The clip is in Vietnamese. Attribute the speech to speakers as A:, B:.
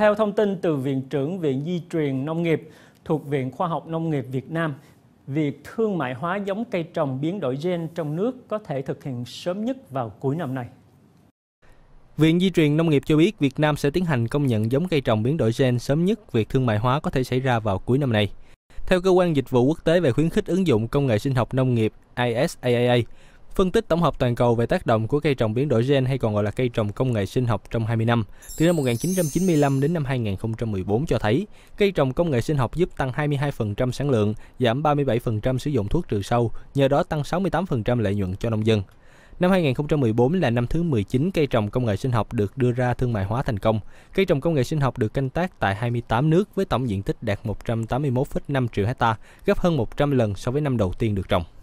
A: Theo thông tin từ Viện trưởng Viện Di truyền Nông nghiệp thuộc Viện Khoa học Nông nghiệp Việt Nam, việc thương mại hóa giống cây trồng biến đổi gen trong nước có thể thực hiện sớm nhất vào cuối năm nay.
B: Viện Di truyền Nông nghiệp cho biết Việt Nam sẽ tiến hành công nhận giống cây trồng biến đổi gen sớm nhất việc thương mại hóa có thể xảy ra vào cuối năm nay. Theo Cơ quan Dịch vụ Quốc tế về khuyến khích ứng dụng công nghệ sinh học nông nghiệp (ISAAA). Phân tích tổng hợp toàn cầu về tác động của cây trồng biến đổi gen hay còn gọi là cây trồng công nghệ sinh học trong 20 năm, từ năm 1995 đến năm 2014 cho thấy, cây trồng công nghệ sinh học giúp tăng 22% sản lượng, giảm 37% sử dụng thuốc trừ sâu, nhờ đó tăng 68% lợi nhuận cho nông dân. Năm 2014 là năm thứ 19 cây trồng công nghệ sinh học được đưa ra thương mại hóa thành công. Cây trồng công nghệ sinh học được canh tác tại 28 nước với tổng diện tích đạt 181,5 triệu hecta, gấp hơn 100 lần so với năm đầu tiên được trồng.